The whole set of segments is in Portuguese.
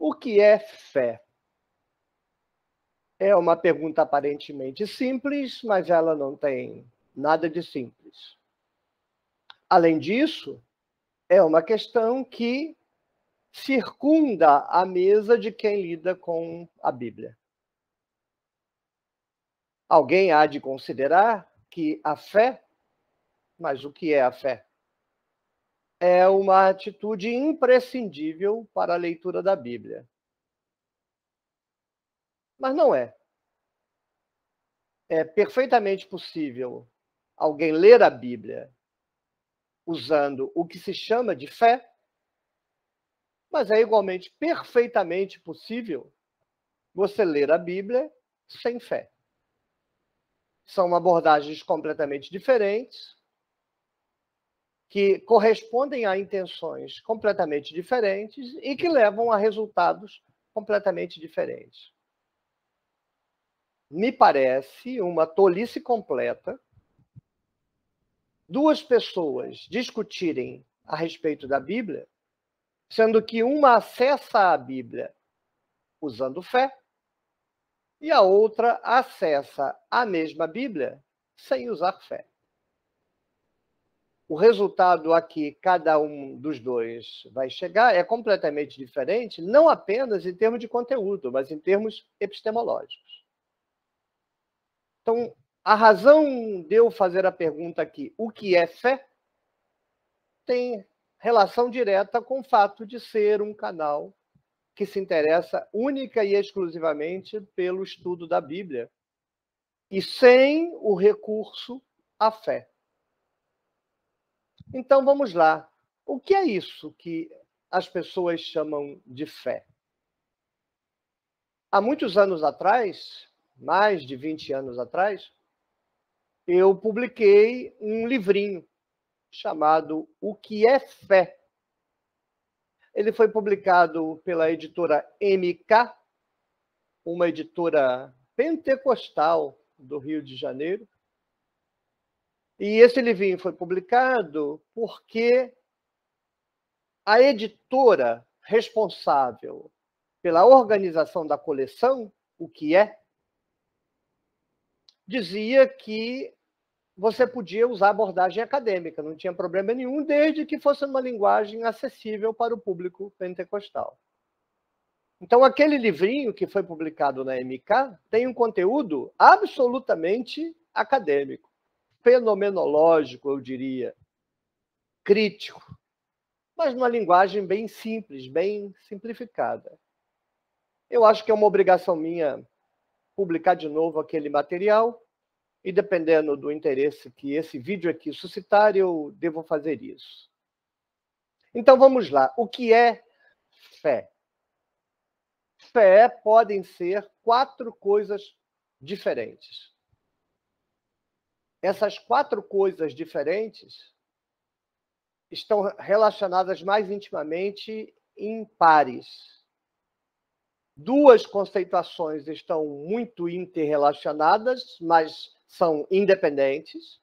O que é fé? É uma pergunta aparentemente simples, mas ela não tem nada de simples. Além disso, é uma questão que circunda a mesa de quem lida com a Bíblia. Alguém há de considerar que a fé, mas o que é a fé? é uma atitude imprescindível para a leitura da Bíblia. Mas não é. É perfeitamente possível alguém ler a Bíblia usando o que se chama de fé, mas é igualmente perfeitamente possível você ler a Bíblia sem fé. São abordagens completamente diferentes, que correspondem a intenções completamente diferentes e que levam a resultados completamente diferentes. Me parece uma tolice completa duas pessoas discutirem a respeito da Bíblia, sendo que uma acessa a Bíblia usando fé e a outra acessa a mesma Bíblia sem usar fé o resultado a que cada um dos dois vai chegar é completamente diferente, não apenas em termos de conteúdo, mas em termos epistemológicos. Então, a razão de eu fazer a pergunta aqui, o que é fé, tem relação direta com o fato de ser um canal que se interessa única e exclusivamente pelo estudo da Bíblia e sem o recurso à fé. Então vamos lá. O que é isso que as pessoas chamam de fé? Há muitos anos atrás, mais de 20 anos atrás, eu publiquei um livrinho chamado O que é fé? Ele foi publicado pela editora MK, uma editora pentecostal do Rio de Janeiro, e esse livrinho foi publicado porque a editora responsável pela organização da coleção, o que é, dizia que você podia usar abordagem acadêmica, não tinha problema nenhum, desde que fosse uma linguagem acessível para o público pentecostal. Então, aquele livrinho que foi publicado na MK tem um conteúdo absolutamente acadêmico fenomenológico, eu diria, crítico, mas numa linguagem bem simples, bem simplificada. Eu acho que é uma obrigação minha publicar de novo aquele material e, dependendo do interesse que esse vídeo aqui suscitar, eu devo fazer isso. Então vamos lá. O que é fé? Fé podem ser quatro coisas diferentes essas quatro coisas diferentes estão relacionadas mais intimamente em pares. Duas conceituações estão muito interrelacionadas, mas são independentes.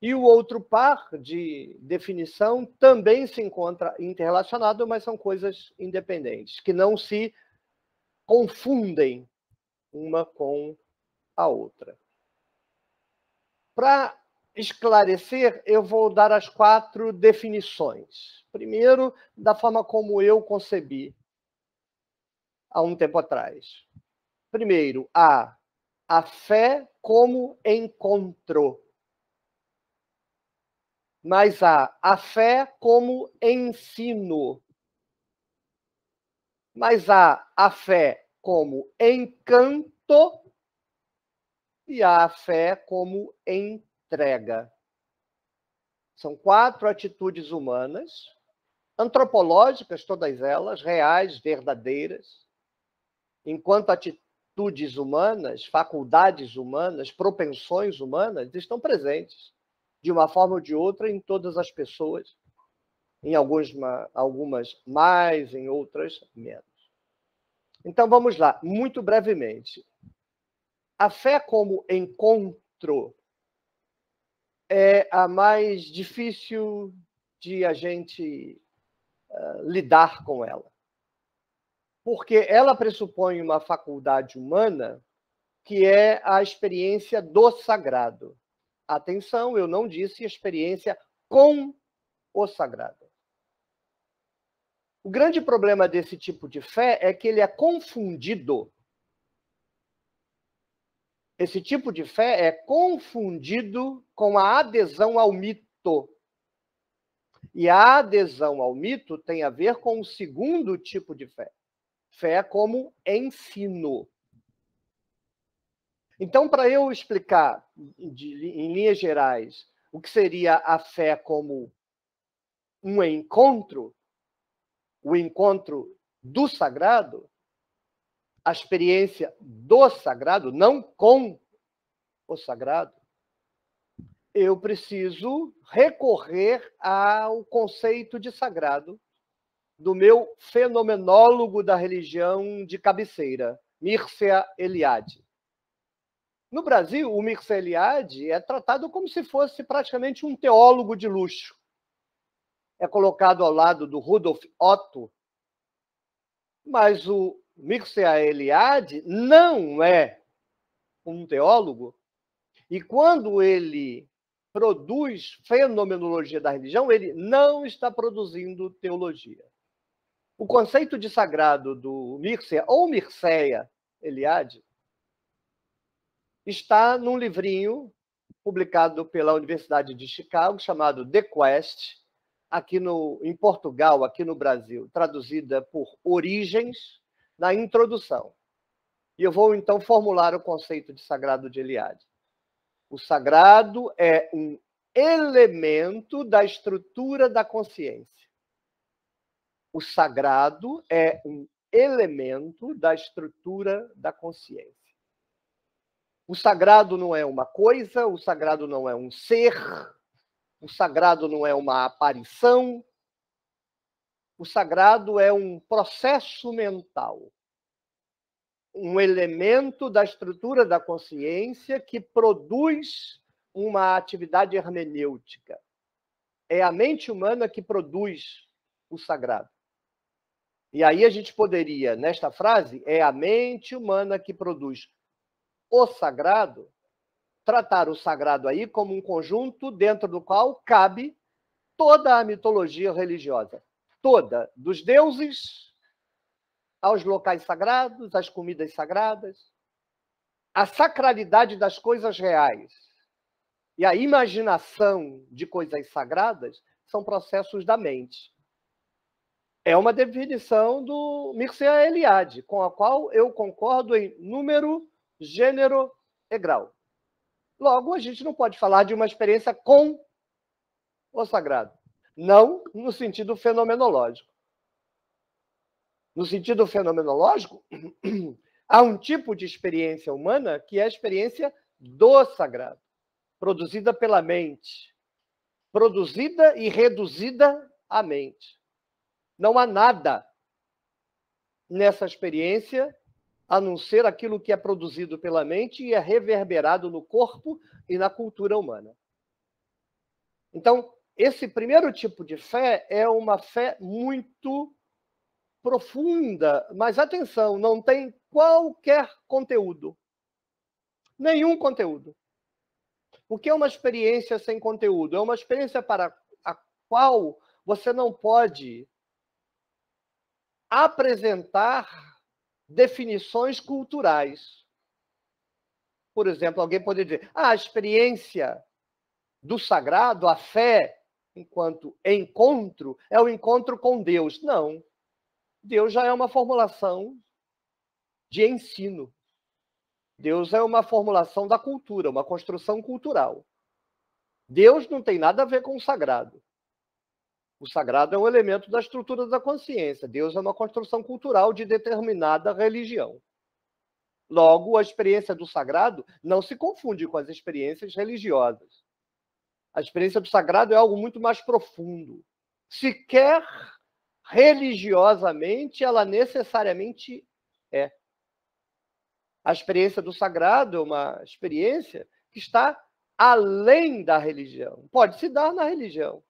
E o outro par de definição também se encontra interrelacionado, mas são coisas independentes, que não se confundem uma com a outra. Para esclarecer, eu vou dar as quatro definições. Primeiro, da forma como eu concebi há um tempo atrás. Primeiro, a a fé como encontro. Mas há a fé como ensino. Mas há a fé como encanto e a fé como entrega. São quatro atitudes humanas, antropológicas todas elas, reais, verdadeiras, enquanto atitudes humanas, faculdades humanas, propensões humanas estão presentes de uma forma ou de outra em todas as pessoas, em algumas, algumas mais, em outras menos. Então vamos lá, muito brevemente a fé como encontro é a mais difícil de a gente uh, lidar com ela. Porque ela pressupõe uma faculdade humana que é a experiência do sagrado. Atenção, eu não disse experiência com o sagrado. O grande problema desse tipo de fé é que ele é confundido esse tipo de fé é confundido com a adesão ao mito. E a adesão ao mito tem a ver com o segundo tipo de fé fé como ensino. Então, para eu explicar de, em linhas gerais o que seria a fé como um encontro, o encontro do sagrado, a experiência do sagrado, não com o sagrado, eu preciso recorrer ao conceito de sagrado do meu fenomenólogo da religião de cabeceira, Mircea Eliade. No Brasil, o Mircea Eliade é tratado como se fosse praticamente um teólogo de luxo. É colocado ao lado do Rudolf Otto, mas o Mircea Eliade não é um teólogo, e quando ele produz fenomenologia da religião, ele não está produzindo teologia. O conceito de sagrado do Mircea, ou Mircea Eliade, está num livrinho publicado pela Universidade de Chicago, chamado The Quest, aqui no, em Portugal, aqui no Brasil, traduzida por Origens, na introdução. E eu vou então formular o conceito de sagrado de Eliade. O sagrado é um elemento da estrutura da consciência. O sagrado é um elemento da estrutura da consciência. O sagrado não é uma coisa, o sagrado não é um ser, o sagrado não é uma aparição, o sagrado é um processo mental, um elemento da estrutura da consciência que produz uma atividade hermenêutica. É a mente humana que produz o sagrado. E aí a gente poderia, nesta frase, é a mente humana que produz o sagrado, tratar o sagrado aí como um conjunto dentro do qual cabe toda a mitologia religiosa toda, dos deuses aos locais sagrados, às comidas sagradas, a sacralidade das coisas reais e a imaginação de coisas sagradas são processos da mente. É uma definição do Mircea Eliade, com a qual eu concordo em número, gênero e grau. Logo, a gente não pode falar de uma experiência com o sagrado não no sentido fenomenológico. No sentido fenomenológico, há um tipo de experiência humana que é a experiência do sagrado, produzida pela mente, produzida e reduzida à mente. Não há nada nessa experiência a não ser aquilo que é produzido pela mente e é reverberado no corpo e na cultura humana. Então, esse primeiro tipo de fé é uma fé muito profunda, mas atenção, não tem qualquer conteúdo. Nenhum conteúdo. O que é uma experiência sem conteúdo? É uma experiência para a qual você não pode apresentar definições culturais. Por exemplo, alguém poderia dizer: ah, a experiência do sagrado, a fé enquanto encontro é o encontro com Deus. Não. Deus já é uma formulação de ensino. Deus é uma formulação da cultura, uma construção cultural. Deus não tem nada a ver com o sagrado. O sagrado é um elemento da estrutura da consciência. Deus é uma construção cultural de determinada religião. Logo, a experiência do sagrado não se confunde com as experiências religiosas. A experiência do sagrado é algo muito mais profundo. Sequer religiosamente ela necessariamente é. A experiência do sagrado é uma experiência que está além da religião. Pode se dar na religião,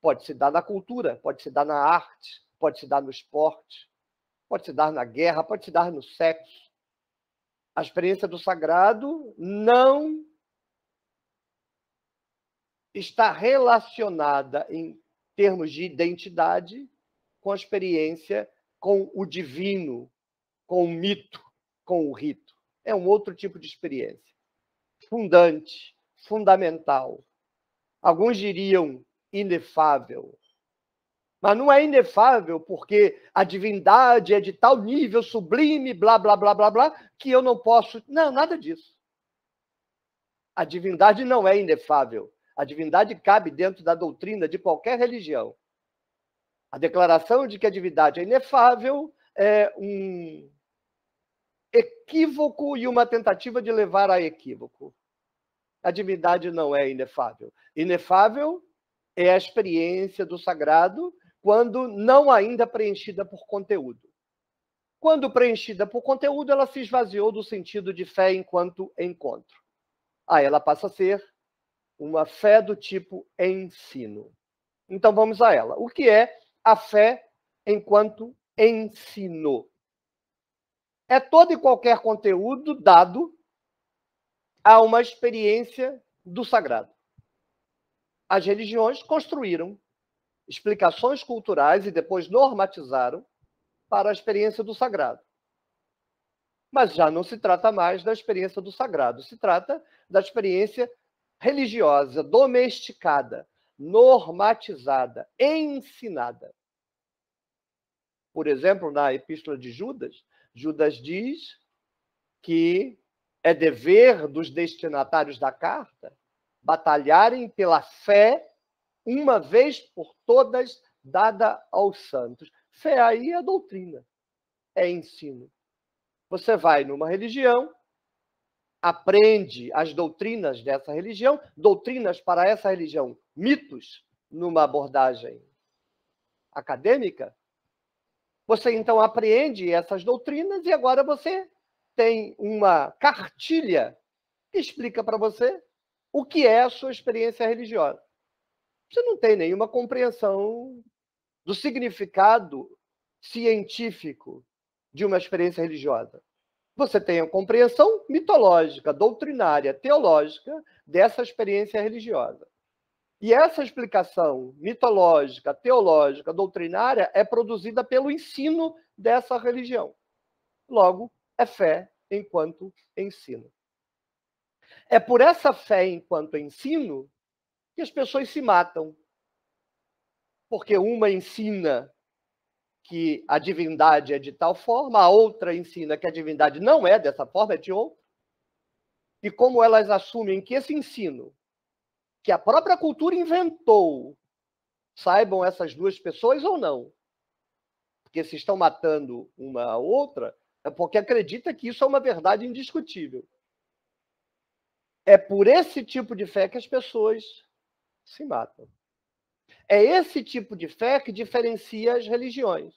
pode se dar na cultura, pode se dar na arte, pode se dar no esporte, pode se dar na guerra, pode se dar no sexo. A experiência do sagrado não está relacionada, em termos de identidade, com a experiência com o divino, com o mito, com o rito. É um outro tipo de experiência. Fundante, fundamental. Alguns diriam inefável. Mas não é inefável porque a divindade é de tal nível sublime, blá, blá, blá, blá, blá, que eu não posso. Não, nada disso. A divindade não é inefável. A divindade cabe dentro da doutrina de qualquer religião. A declaração de que a divindade é inefável é um equívoco e uma tentativa de levar a equívoco. A divindade não é inefável. Inefável é a experiência do sagrado quando não ainda preenchida por conteúdo. Quando preenchida por conteúdo, ela se esvaziou do sentido de fé enquanto encontro. Aí ah, ela passa a ser uma fé do tipo ensino. Então vamos a ela. O que é a fé enquanto ensino? É todo e qualquer conteúdo dado a uma experiência do sagrado. As religiões construíram explicações culturais e depois normatizaram para a experiência do sagrado. Mas já não se trata mais da experiência do sagrado, se trata da experiência religiosa domesticada, normatizada, ensinada. Por exemplo, na Epístola de Judas, Judas diz que é dever dos destinatários da carta batalharem pela fé uma vez por todas dada aos santos. Fé aí é doutrina, é ensino. Você vai numa religião, aprende as doutrinas dessa religião, doutrinas para essa religião, mitos, numa abordagem acadêmica, você então apreende essas doutrinas e agora você tem uma cartilha que explica para você o que é a sua experiência religiosa. Você não tem nenhuma compreensão do significado científico de uma experiência religiosa você tem a compreensão mitológica, doutrinária, teológica dessa experiência religiosa. E essa explicação mitológica, teológica, doutrinária é produzida pelo ensino dessa religião. Logo, é fé enquanto ensino. É por essa fé enquanto ensino que as pessoas se matam. Porque uma ensina que a divindade é de tal forma, a outra ensina que a divindade não é dessa forma, é de outra. E como elas assumem que esse ensino, que a própria cultura inventou, saibam essas duas pessoas ou não. Porque se estão matando uma a outra, é porque acredita que isso é uma verdade indiscutível. É por esse tipo de fé que as pessoas se matam. É esse tipo de fé que diferencia as religiões.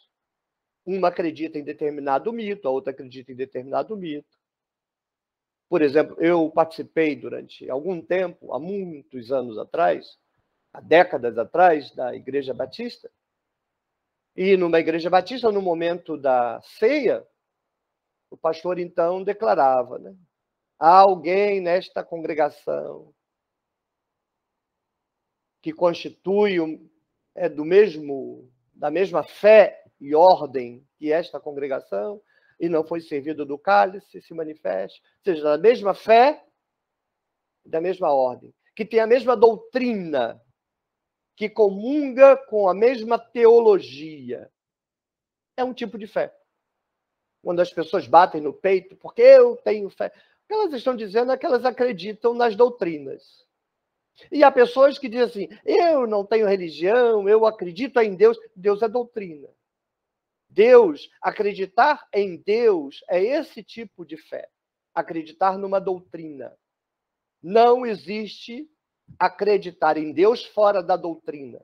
Uma acredita em determinado mito, a outra acredita em determinado mito. Por exemplo, eu participei durante algum tempo, há muitos anos atrás, há décadas atrás, da Igreja Batista. E numa Igreja Batista, no momento da ceia, o pastor então declarava: né, há alguém nesta congregação que constitui é do mesmo da mesma fé e ordem que esta congregação e não foi servido do cálice se manifeste, ou seja, da mesma fé da mesma ordem, que tem a mesma doutrina, que comunga com a mesma teologia. É um tipo de fé. Quando as pessoas batem no peito, porque eu tenho fé, o que elas estão dizendo é que elas acreditam nas doutrinas e há pessoas que dizem assim: eu não tenho religião, eu acredito em Deus. Deus é doutrina. Deus, acreditar em Deus é esse tipo de fé. Acreditar numa doutrina. Não existe acreditar em Deus fora da doutrina.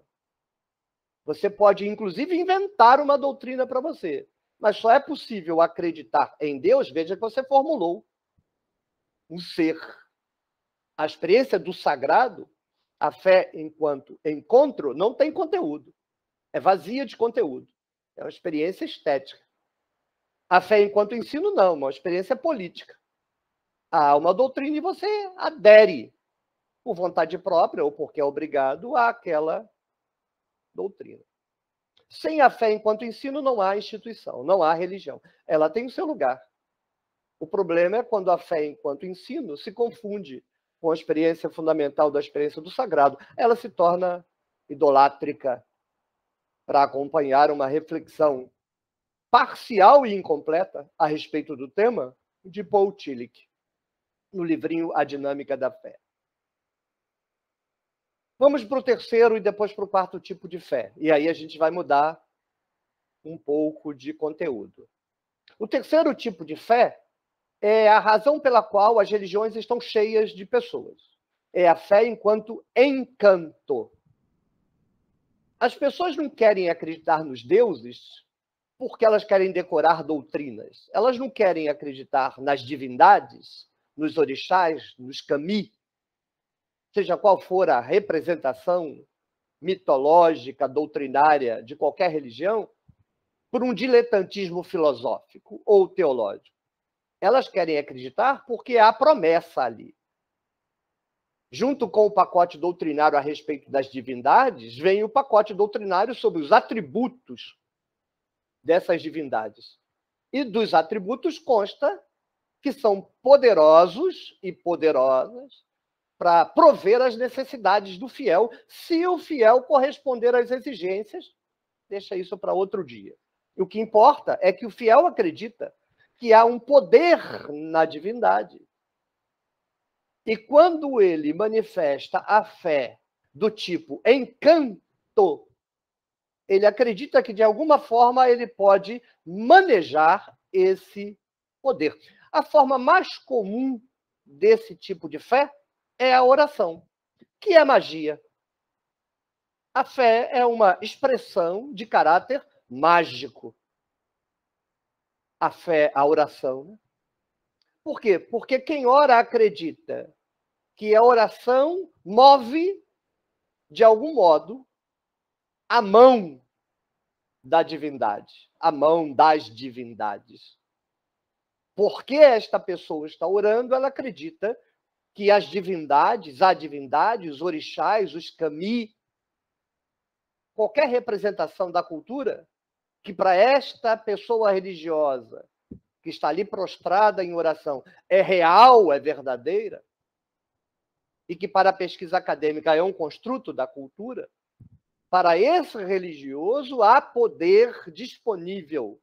Você pode, inclusive, inventar uma doutrina para você, mas só é possível acreditar em Deus, veja que você formulou um ser a experiência do sagrado, a fé enquanto encontro, não tem conteúdo. É vazia de conteúdo. É uma experiência estética. A fé enquanto ensino, não. É uma experiência política. Há uma doutrina e você adere por vontade própria ou porque é obrigado àquela doutrina. Sem a fé enquanto ensino, não há instituição, não há religião. Ela tem o seu lugar. O problema é quando a fé enquanto ensino se confunde com a experiência fundamental da experiência do sagrado, ela se torna idolátrica para acompanhar uma reflexão parcial e incompleta a respeito do tema de Paul Tillich, no livrinho A Dinâmica da Fé. Vamos para o terceiro e depois para o quarto tipo de fé. E aí a gente vai mudar um pouco de conteúdo. O terceiro tipo de fé é a razão pela qual as religiões estão cheias de pessoas. É a fé enquanto encanto. As pessoas não querem acreditar nos deuses porque elas querem decorar doutrinas. Elas não querem acreditar nas divindades, nos orixás, nos kami, seja qual for a representação mitológica, doutrinária de qualquer religião, por um diletantismo filosófico ou teológico. Elas querem acreditar porque há promessa ali. Junto com o pacote doutrinário a respeito das divindades, vem o pacote doutrinário sobre os atributos dessas divindades. E dos atributos consta que são poderosos e poderosas para prover as necessidades do fiel, se o fiel corresponder às exigências. Deixa isso para outro dia. E o que importa é que o fiel acredita que há um poder na divindade. E quando ele manifesta a fé do tipo encanto, ele acredita que de alguma forma ele pode manejar esse poder. A forma mais comum desse tipo de fé é a oração, que é magia. A fé é uma expressão de caráter mágico a fé, a oração. Né? Por quê? Porque quem ora acredita que a oração move, de algum modo, a mão da divindade, a mão das divindades. Porque esta pessoa está orando, ela acredita que as divindades, a divindade, os orixás, os kami, qualquer representação da cultura, que para esta pessoa religiosa que está ali prostrada em oração é real, é verdadeira, e que para a pesquisa acadêmica é um construto da cultura, para esse religioso há poder disponível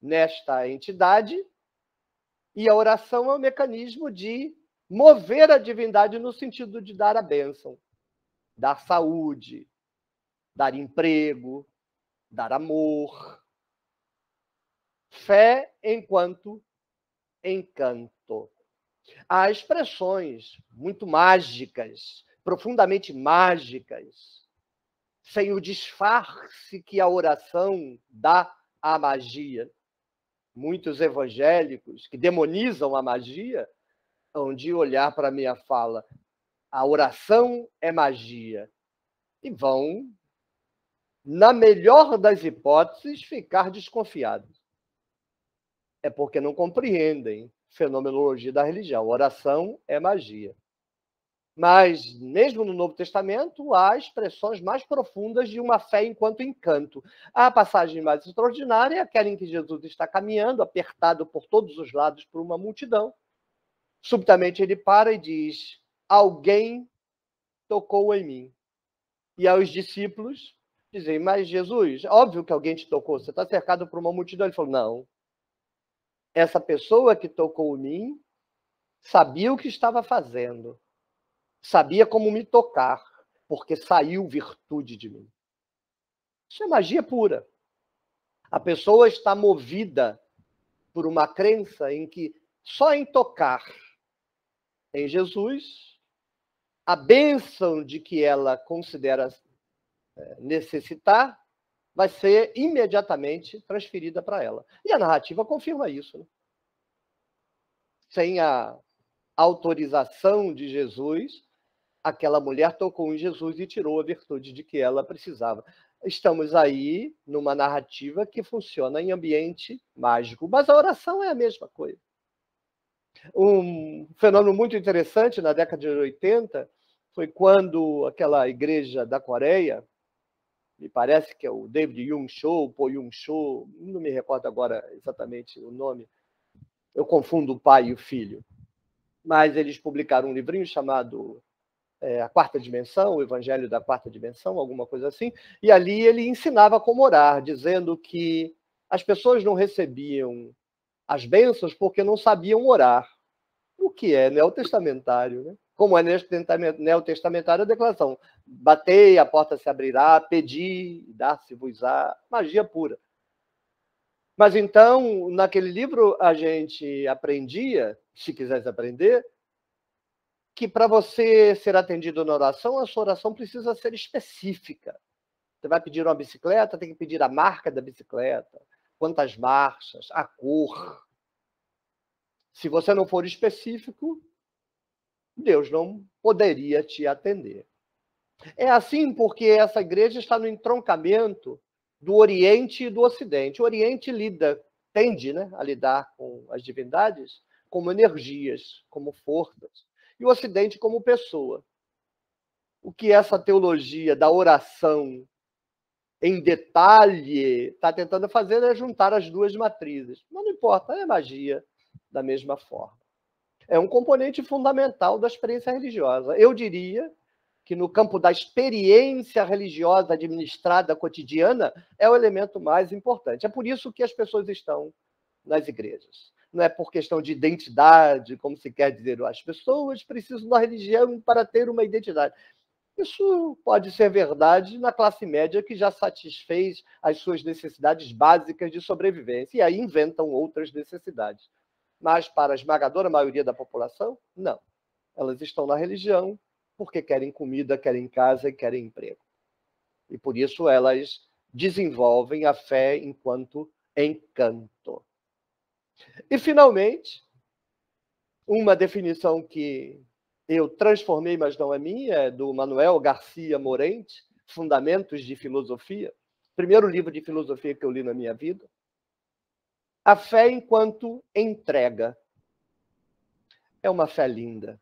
nesta entidade e a oração é um mecanismo de mover a divindade no sentido de dar a bênção, dar saúde, dar emprego, dar amor. Fé enquanto encanto. Há expressões muito mágicas, profundamente mágicas, sem o disfarce que a oração dá à magia. Muitos evangélicos que demonizam a magia onde de olhar para a minha fala. A oração é magia. E vão na melhor das hipóteses, ficar desconfiado. É porque não compreendem fenomenologia da religião. Oração é magia. Mas, mesmo no Novo Testamento, há expressões mais profundas de uma fé enquanto encanto. A passagem mais extraordinária é aquela em que Jesus está caminhando, apertado por todos os lados por uma multidão. Subitamente ele para e diz: Alguém tocou em mim. E aos discípulos, dizem mas Jesus, óbvio que alguém te tocou, você está cercado por uma multidão. Ele falou, não. Essa pessoa que tocou em mim sabia o que estava fazendo, sabia como me tocar, porque saiu virtude de mim. Isso é magia pura. A pessoa está movida por uma crença em que só em tocar em Jesus, a bênção de que ela considera necessitar, vai ser imediatamente transferida para ela. E a narrativa confirma isso. Né? Sem a autorização de Jesus, aquela mulher tocou em Jesus e tirou a virtude de que ela precisava. Estamos aí numa narrativa que funciona em ambiente mágico, mas a oração é a mesma coisa. Um fenômeno muito interessante na década de 80 foi quando aquela igreja da Coreia, me parece que é o David Jung o Po Jung Show. não me recordo agora exatamente o nome, eu confundo o pai e o filho. Mas eles publicaram um livrinho chamado é, A Quarta Dimensão, o Evangelho da Quarta Dimensão, alguma coisa assim, e ali ele ensinava como orar, dizendo que as pessoas não recebiam as bênçãos porque não sabiam orar, o que é neotestamentário, né? como é testamentário, a declaração: batei, a porta se abrirá, pedi, dar-se-vos-á, magia pura. Mas então, naquele livro, a gente aprendia, se quisesse aprender, que para você ser atendido na oração, a sua oração precisa ser específica. Você vai pedir uma bicicleta, tem que pedir a marca da bicicleta, quantas marchas, a cor. Se você não for específico, Deus não poderia te atender. É assim porque essa igreja está no entroncamento do Oriente e do Ocidente. O Oriente lida, tende né, a lidar com as divindades como energias, como forças, e o Ocidente como pessoa. O que essa teologia da oração em detalhe está tentando fazer é juntar as duas matrizes. Mas não importa, é magia da mesma forma é um componente fundamental da experiência religiosa. Eu diria que no campo da experiência religiosa administrada cotidiana é o elemento mais importante. É por isso que as pessoas estão nas igrejas. Não é por questão de identidade, como se quer dizer, as pessoas precisam da religião para ter uma identidade. Isso pode ser verdade na classe média que já satisfez as suas necessidades básicas de sobrevivência e aí inventam outras necessidades mas para a esmagadora maioria da população, não. Elas estão na religião porque querem comida, querem casa e querem emprego. E por isso elas desenvolvem a fé enquanto encanto. E, finalmente, uma definição que eu transformei, mas não é minha, é do Manuel Garcia Morente, Fundamentos de Filosofia, primeiro livro de filosofia que eu li na minha vida. A fé enquanto entrega. É uma fé linda.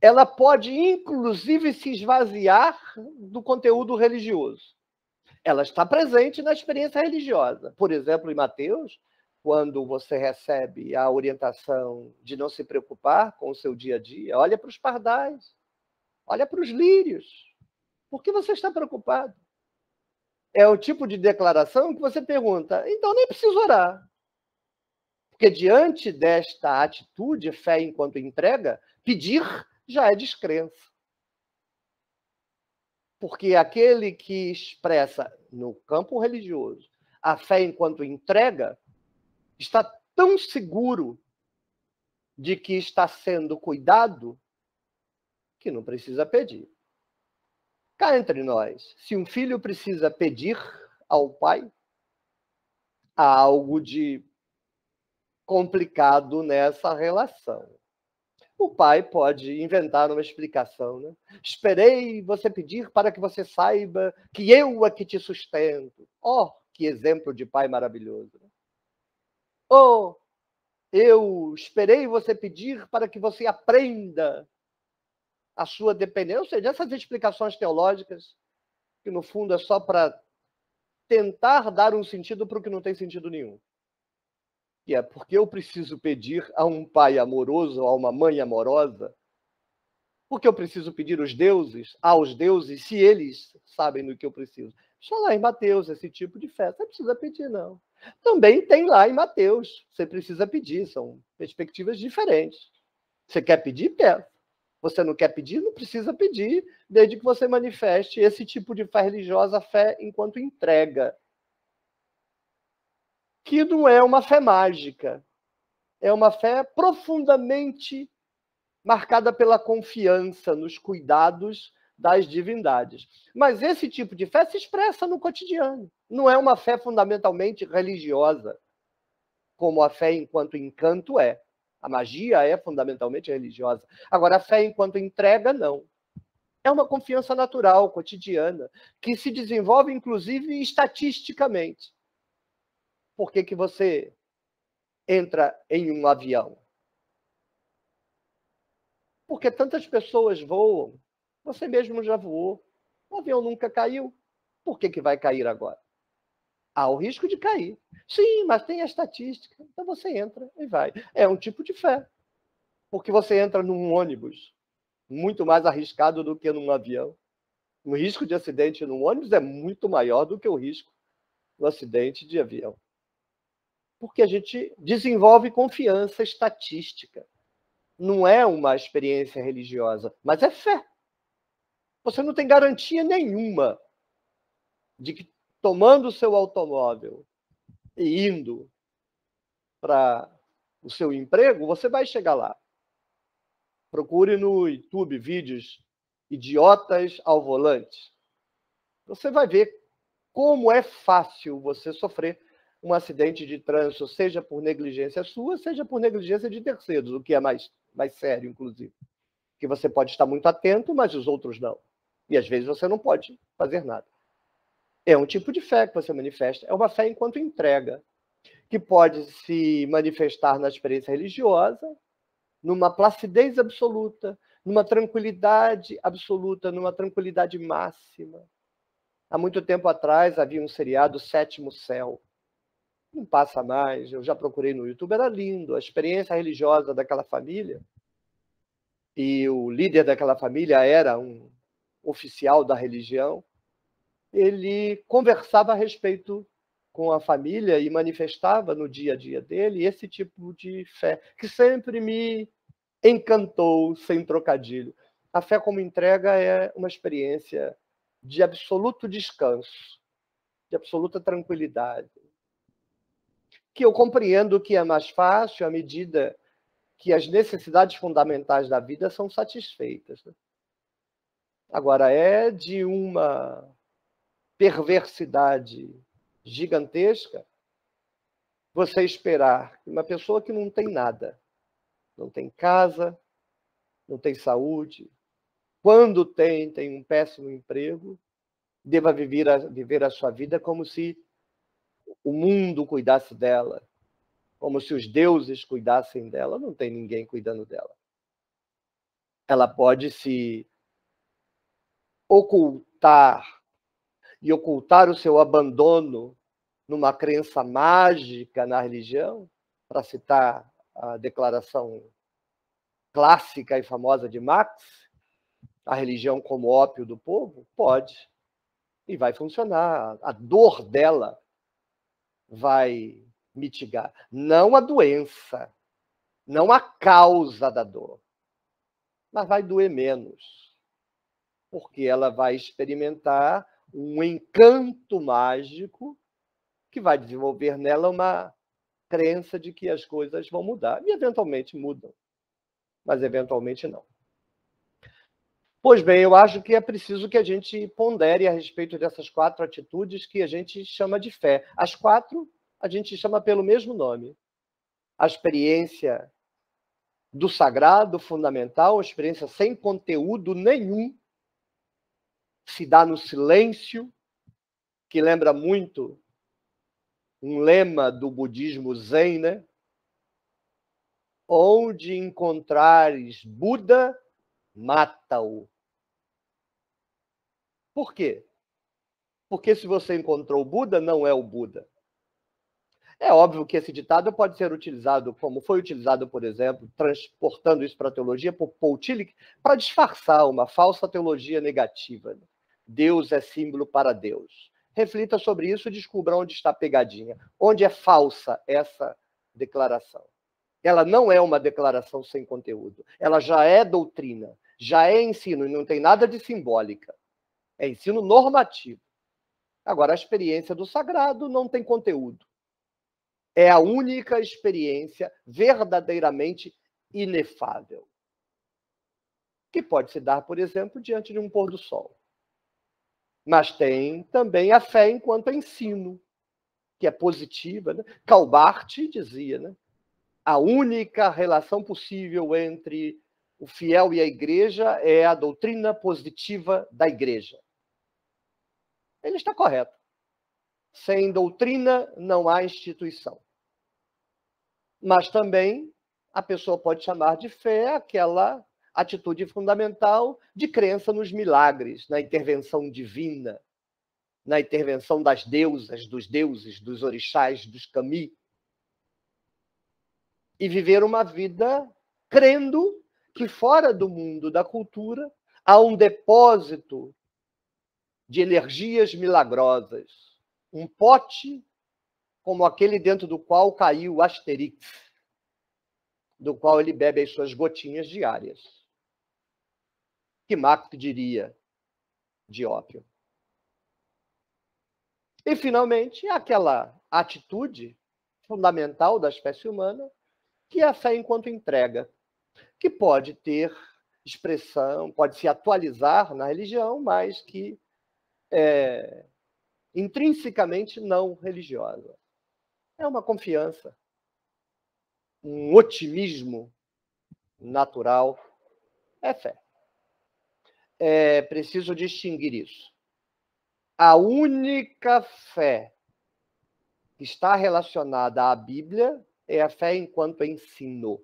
Ela pode, inclusive, se esvaziar do conteúdo religioso. Ela está presente na experiência religiosa. Por exemplo, em Mateus, quando você recebe a orientação de não se preocupar com o seu dia a dia, olha para os pardais, olha para os lírios. Por que você está preocupado? é o tipo de declaração que você pergunta, então nem preciso orar. Porque diante desta atitude, fé enquanto entrega, pedir já é descrença. Porque aquele que expressa no campo religioso a fé enquanto entrega, está tão seguro de que está sendo cuidado que não precisa pedir. Cá entre nós, se um filho precisa pedir ao pai, há algo de complicado nessa relação. O pai pode inventar uma explicação, né? Esperei você pedir para que você saiba que eu é que te sustento. Oh, que exemplo de pai maravilhoso. Oh, eu esperei você pedir para que você aprenda a sua dependência, ou seja, essas explicações teológicas, que no fundo é só para tentar dar um sentido para o que não tem sentido nenhum. Que é porque eu preciso pedir a um pai amoroso, a uma mãe amorosa, porque eu preciso pedir os deuses, aos deuses, se eles sabem do que eu preciso. Só lá em Mateus, esse tipo de fé, você não precisa pedir, não. Também tem lá em Mateus, você precisa pedir, são perspectivas diferentes. Você quer pedir? Peça. Você não quer pedir? Não precisa pedir, desde que você manifeste esse tipo de fé religiosa, fé enquanto entrega. Que não é uma fé mágica. É uma fé profundamente marcada pela confiança nos cuidados das divindades. Mas esse tipo de fé se expressa no cotidiano. Não é uma fé fundamentalmente religiosa, como a fé enquanto encanto é. A magia é fundamentalmente religiosa. Agora, a fé enquanto entrega, não. É uma confiança natural, cotidiana, que se desenvolve, inclusive, estatisticamente. Por que, que você entra em um avião? Porque tantas pessoas voam, você mesmo já voou. O avião nunca caiu. Por que, que vai cair agora? há o risco de cair. Sim, mas tem a estatística. Então você entra e vai. É um tipo de fé. Porque você entra num ônibus muito mais arriscado do que num avião. O risco de acidente num ônibus é muito maior do que o risco do acidente de avião. Porque a gente desenvolve confiança estatística. Não é uma experiência religiosa, mas é fé. Você não tem garantia nenhuma de que tomando o seu automóvel e indo para o seu emprego, você vai chegar lá. Procure no YouTube vídeos idiotas ao volante. Você vai ver como é fácil você sofrer um acidente de trânsito, seja por negligência sua, seja por negligência de terceiros, o que é mais, mais sério, inclusive. Que você pode estar muito atento, mas os outros não. E às vezes você não pode fazer nada. É um tipo de fé que você manifesta, é uma fé enquanto entrega, que pode se manifestar na experiência religiosa, numa placidez absoluta, numa tranquilidade absoluta, numa tranquilidade máxima. Há muito tempo atrás havia um seriado Sétimo Céu. Não passa mais, eu já procurei no YouTube, era lindo. A experiência religiosa daquela família, e o líder daquela família era um oficial da religião, ele conversava a respeito com a família e manifestava no dia a dia dele esse tipo de fé, que sempre me encantou, sem trocadilho. A fé como entrega é uma experiência de absoluto descanso, de absoluta tranquilidade. Que eu compreendo que é mais fácil à medida que as necessidades fundamentais da vida são satisfeitas. Né? Agora, é de uma perversidade gigantesca você esperar que uma pessoa que não tem nada, não tem casa, não tem saúde, quando tem, tem um péssimo emprego, deva viver a, viver a sua vida como se o mundo cuidasse dela, como se os deuses cuidassem dela, não tem ninguém cuidando dela. Ela pode se ocultar e ocultar o seu abandono numa crença mágica na religião, para citar a declaração clássica e famosa de Marx, a religião como ópio do povo? Pode. E vai funcionar. A dor dela vai mitigar. Não a doença, não a causa da dor, mas vai doer menos, porque ela vai experimentar um encanto mágico que vai desenvolver nela uma crença de que as coisas vão mudar e eventualmente mudam, mas eventualmente não. Pois bem, eu acho que é preciso que a gente pondere a respeito dessas quatro atitudes que a gente chama de fé. As quatro a gente chama pelo mesmo nome. A experiência do sagrado, fundamental, a experiência sem conteúdo nenhum, se dá no silêncio, que lembra muito um lema do budismo Zen, né? Onde encontrares Buda, mata-o. Por quê? Porque se você encontrou Buda, não é o Buda. É óbvio que esse ditado pode ser utilizado, como foi utilizado, por exemplo, transportando isso para a teologia por Paul Tillich, para disfarçar uma falsa teologia negativa. Né? Deus é símbolo para Deus. Reflita sobre isso e descubra onde está a pegadinha, onde é falsa essa declaração. Ela não é uma declaração sem conteúdo, ela já é doutrina, já é ensino e não tem nada de simbólica. É ensino normativo. Agora, a experiência do sagrado não tem conteúdo. É a única experiência verdadeiramente inefável, que pode se dar, por exemplo, diante de um pôr do sol. Mas tem também a fé enquanto ensino, que é positiva. Né? Calbart dizia, né? A única relação possível entre o fiel e a igreja é a doutrina positiva da igreja. Ele está correto. Sem doutrina não há instituição. Mas também a pessoa pode chamar de fé aquela atitude fundamental de crença nos milagres, na intervenção divina, na intervenção das deusas, dos deuses, dos orixás, dos kami. E viver uma vida crendo que fora do mundo da cultura há um depósito de energias milagrosas, um pote como aquele dentro do qual caiu o Asterix, do qual ele bebe as suas gotinhas diárias que Marx diria de ópio. E, finalmente, aquela atitude fundamental da espécie humana, que é a fé enquanto entrega, que pode ter expressão, pode se atualizar na religião, mas que é intrinsecamente não religiosa. É uma confiança, um otimismo natural, é fé é preciso distinguir isso. A única fé que está relacionada à Bíblia é a fé enquanto ensino.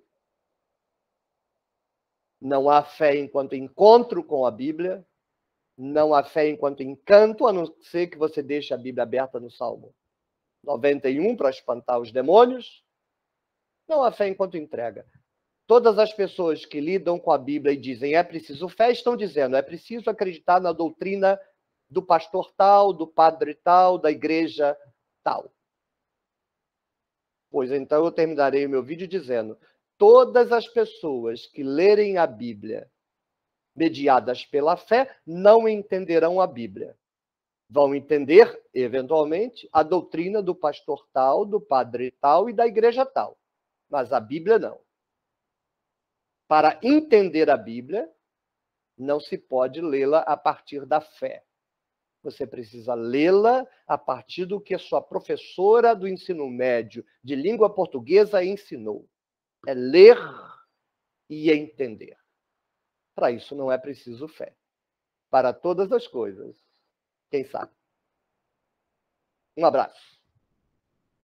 Não há fé enquanto encontro com a Bíblia, não há fé enquanto encanto, a não ser que você deixe a Bíblia aberta no Salmo 91 para espantar os demônios. Não há fé enquanto entrega. Todas as pessoas que lidam com a Bíblia e dizem é preciso fé estão dizendo é preciso acreditar na doutrina do pastor tal, do padre tal, da igreja tal. Pois então eu terminarei o meu vídeo dizendo: todas as pessoas que lerem a Bíblia mediadas pela fé não entenderão a Bíblia. Vão entender, eventualmente, a doutrina do pastor tal, do padre tal e da igreja tal. Mas a Bíblia não. Para entender a Bíblia, não se pode lê-la a partir da fé. Você precisa lê-la a partir do que sua professora do ensino médio de língua portuguesa ensinou. É ler e entender. Para isso não é preciso fé. Para todas as coisas, quem sabe? Um abraço.